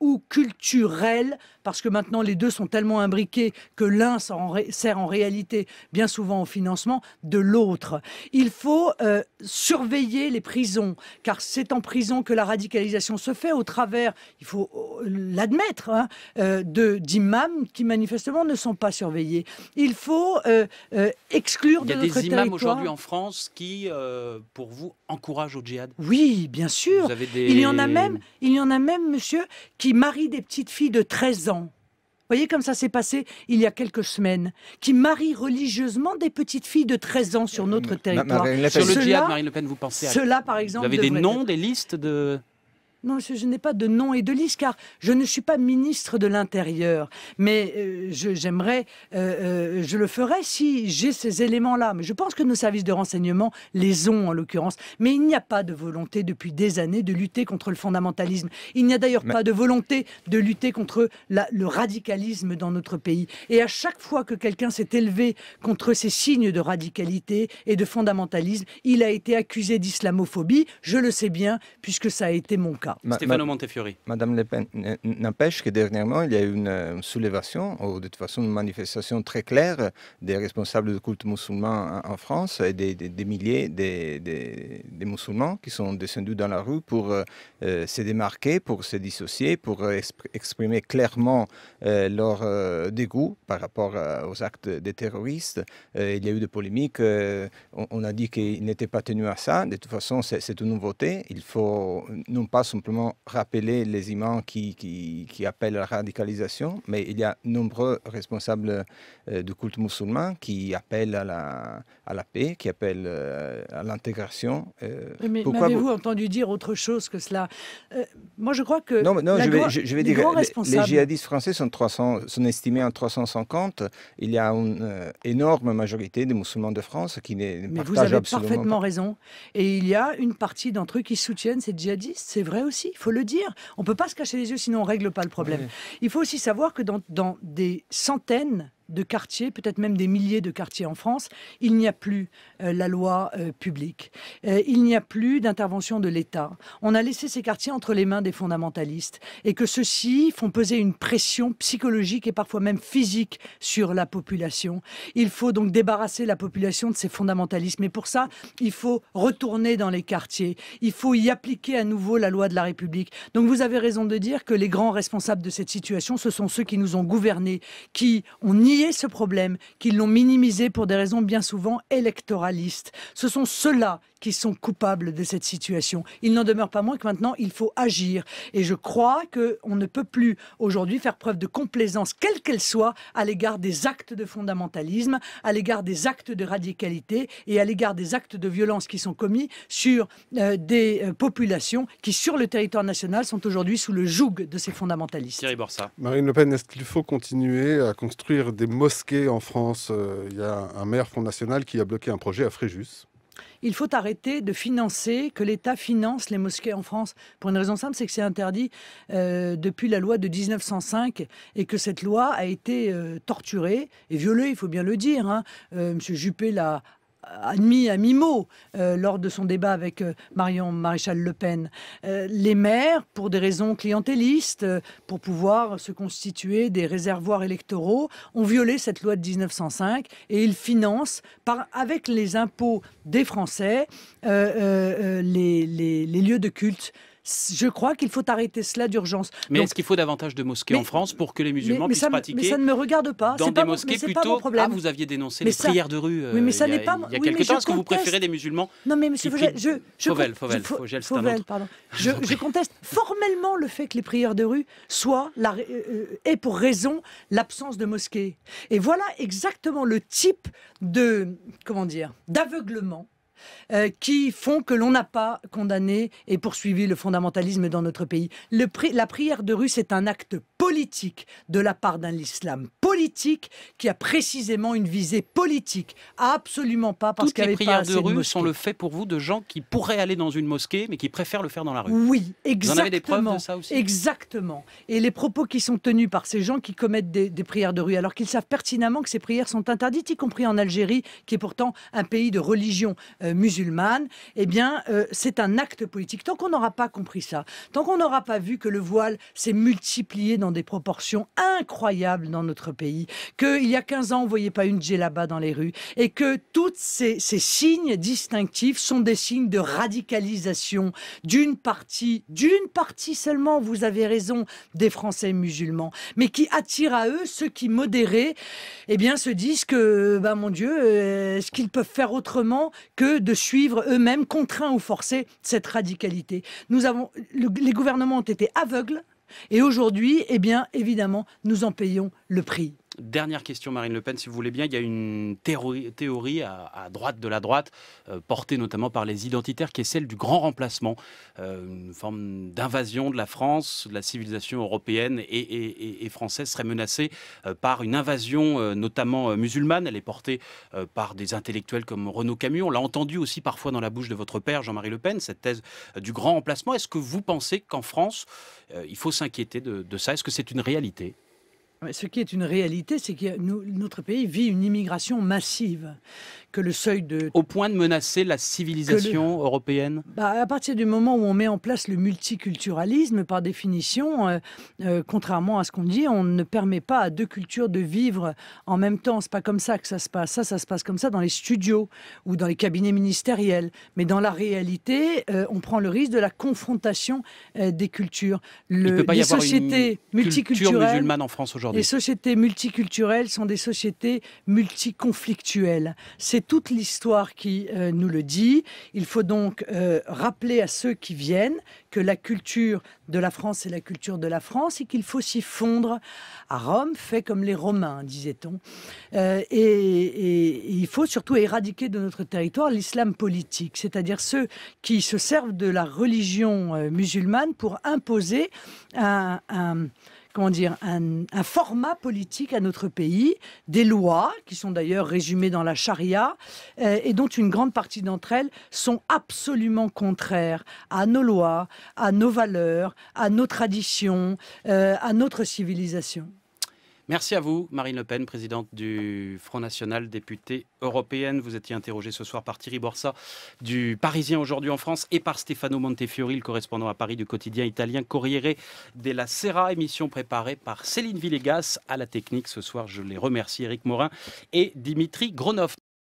S1: ou culturelle, parce que maintenant les deux sont tellement imbriqués que l'un sert en réalité bien souvent au financement de l'autre. Il faut euh, surveiller les prisons, car c'est en prison que la radicalisation se fait au travers, il faut euh, l'admettre, hein, euh, d'imams qui manifestement ne sont pas surveillés. Il faut exclure de notre Il y a des imams aujourd'hui en
S2: France qui, pour vous, encouragent
S1: au djihad Oui, bien sûr. Il y en a même, il y en a même, monsieur, qui marie des petites filles de 13 ans. Vous voyez comme ça s'est passé il y a quelques semaines, qui marie religieusement des petites filles de 13 ans sur notre territoire. Sur le djihad, Marine Le Pen, vous pensez à... Cela, par exemple... Vous avez des noms,
S2: des listes de...
S1: Non, je, je n'ai pas de nom et de liste, car je ne suis pas ministre de l'Intérieur. Mais euh, j'aimerais, euh, euh, je le ferais si j'ai ces éléments-là. Mais je pense que nos services de renseignement les ont, en l'occurrence. Mais il n'y a pas de volonté depuis des années de lutter contre le fondamentalisme. Il n'y a d'ailleurs pas de volonté de lutter contre le radicalisme dans notre pays. Et à chaque fois que quelqu'un s'est élevé contre ces signes de radicalité et de fondamentalisme, il a été accusé d'islamophobie. Je le sais bien, puisque ça a été mon cas ça.
S4: Montefiori. Madame Le Pen, n'empêche que dernièrement, il y a eu une euh, soulèvation, ou de toute façon une manifestation très claire des responsables de culte musulman en France et des, milliers de des, musulmans qui sont descendus dans la rue pour euh, euh, se démarquer, pour se dissocier, pour exprimer clairement leur dégoût par rapport aux actes des terroristes. il y a eu des polémiques. On, a dit qu'ils n'étaient pas tenus à ça. De toute façon, c'est une nouveauté. Il faut non pas simplement rappeler les imams qui, qui, appellent à la radicalisation, mais il y a nombreux responsables euh, du culte musulman qui appellent à la, à la paix, qui appellent euh, à l'intégration. Euh.
S1: mais avez vous entendu dire autre chose que cela Moi, je crois que... Non, je, vais, je, les, djihadistes
S4: français sont, 300, sont estimés en 350. Il y a une énorme majorité des musulmans de France qui n'est partagent absolument Mais vous avez parfaitement
S1: raison. Et il y a une partie d'entre eux qui soutiennent ces djihadistes, c'est vrai aussi il faut le dire. On ne peut pas se cacher les yeux, sinon on ne règle pas le problème. Il faut aussi savoir que dans des centaines de quartiers, peut-être même des milliers de quartiers en France, il n'y a plus euh, la loi euh, publique. Euh, il n'y a plus d'intervention de l'État. On a laissé ces quartiers entre les mains des fondamentalistes et que ceux-ci font peser une pression psychologique et parfois même physique sur la population. Il faut donc débarrasser la population de ces fondamentalismes. Et pour ça, il faut retourner dans les quartiers. Il faut y appliquer à nouveau la loi de la République. Donc vous avez raison de dire que les grands responsables de cette situation, ce sont ceux qui nous ont gouvernés, qui ont nié ce problème, qu'ils l'ont minimisé pour des raisons bien souvent électoralistes. Ce sont ceux-là qui sont coupables de cette situation. Il n'en demeure pas moins que maintenant, il faut agir. Et je crois qu'on ne peut plus aujourd'hui faire preuve de complaisance, quelle qu'elle soit, à l'égard des actes de fondamentalisme, à l'égard des actes de radicalité et à l'égard des actes de violence qui sont commis sur euh, des euh, populations qui, sur le territoire national, sont aujourd'hui sous le joug de ces fondamentalistes.
S3: Thierry Borsa. Marine Le Pen, est-ce qu'il faut continuer à construire des mosquées en France euh, Il y a un maire Front National qui a bloqué un projet à Fréjus
S1: il faut arrêter de financer, que l'État finance les mosquées en France. Pour une raison simple, c'est que c'est interdit euh, depuis la loi de 1905 et que cette loi a été euh, torturée et violée, il faut bien le dire. Monsieur hein. Juppé l'a admis à mi-mot euh, lors de son débat avec euh, Marion Maréchal Le Pen. Euh, les maires, pour des raisons clientélistes, pour pouvoir se constituer des réservoirs électoraux, ont violé cette loi de 1905 et ils financent avec les impôts des Français les lieux de culte. Je crois qu'il faut arrêter cela d'urgence. Mais est-ce
S2: qu'il faut davantage de mosquées en France pour que les musulmans puissent ça, pratiquer Mais ça ne me regarde
S1: pas. Dans des mosquées plutôt. Pas ah, vous aviez dénoncé les prières de rue. Oui, mais euh, ça n'est pas. Il y a quelque chose que vous préférez des
S2: musulmans Non, mais Monsieur je, Je,
S1: conteste formellement le fait que les prières de rue soient la, euh, euh, aient pour raison l'absence de mosquées. Et voilà exactement le type de comment dire d'aveuglement euh, qui font que l'on n'a pas condamné et poursuivi le fondamentalisme dans notre pays. la prière de rue, c'est un acte politique de la part d'un islam politique qui a précisément une visée politique. Absolument pas parce qu'elle les prières pas de rue de sont
S2: le fait pour vous de gens qui pourraient aller dans une mosquée mais qui préfèrent le faire dans la rue. Oui, exactement. Vous en avez des preuves de ça aussi
S1: Exactement. Et les propos qui sont tenus par ces gens qui commettent des, prières de rue alors qu'ils savent pertinemment que ces prières sont interdites, y compris en Algérie, qui est pourtant un pays de religion euh, musulmane, eh bien, euh, c'est un acte politique. Tant qu'on n'aura pas compris ça, tant qu'on n'aura pas vu que le voile s'est multiplié dans des proportions incroyables dans notre pays, pays, qu'il y a 15 ans, on ne voyait pas une djellaba dans les rues, et que tous ces, signes distinctifs sont des signes de radicalisation d'une partie, d'une partie seulement, vous avez raison, des Français musulmans, mais qui attirent à eux ceux qui, modérés, et eh bien, se disent que, ben mon Dieu, euh, est-ce qu'ils peuvent faire autrement que de suivre eux-mêmes, contraints ou forcés, cette radicalité Nous avons, les gouvernements ont été aveugles et aujourd'hui, eh bien, évidemment, nous en payons le prix.
S2: Dernière question, Marine Le Pen, si vous voulez bien. Il y a une théorie, à, droite de la droite, euh, portée notamment par les identitaires, qui est celle du grand remplacement, euh, une forme d'invasion de la France, de la civilisation européenne et, française serait menacée euh, par une invasion notamment musulmane. Elle est portée par des intellectuels comme Renaud Camus. On l'a entendu aussi parfois dans la bouche de votre père, Jean-Marie Le Pen, cette thèse du grand remplacement. Est-ce que vous pensez qu'en France, il faut s'inquiéter de ça Est-ce que c'est une réalité
S1: ah, ce qui est une réalité, c'est que notre pays vit une immigration massive,
S2: que le seuil de... Au point de menacer la civilisation européenne
S1: bah, À partir du moment où on met en place le multiculturalisme, par définition, euh, euh, contrairement à ce qu'on dit, on ne permet pas à deux cultures de vivre en même temps. C'est pas comme ça que ça se passe. Ça, ça se passe comme ça dans les studios ou dans les cabinets ministériels. Mais dans la réalité, euh, on prend le risque de la confrontation des cultures. Le, Il peut pas y avoir une culture musulmane en France aujourd'hui les sociétés multiculturelles sont des sociétés multiconflictuelles. C'est toute l'histoire qui euh, nous le dit. Il faut donc euh, rappeler à ceux qui viennent que la culture de la France est la culture de la France et qu'il faut s'y fondre à Rome, fait comme les Romains, disait-on. Euh, et, il faut surtout éradiquer de notre territoire l'islam politique, c'est-à-dire ceux qui se servent de la religion musulmane pour imposer un comment dire, un, format politique à notre pays, des lois qui sont d'ailleurs résumées dans la charia euh, et dont une grande partie d'entre elles sont absolument contraires à nos lois, à nos valeurs, à nos traditions, euh, à notre civilisation.
S2: Merci à vous, Marine Le Pen, présidente du Front National, députée européenne. Vous étiez interrogée ce soir par Thierry Borsa du Parisien aujourd'hui en France et par Stefano Montefiori, le correspondant à Paris du quotidien italien Corriere della Sera, émission préparée par Céline Villegas à la technique. Ce soir, je les remercie, Eric Morin et Dimitri Gronov.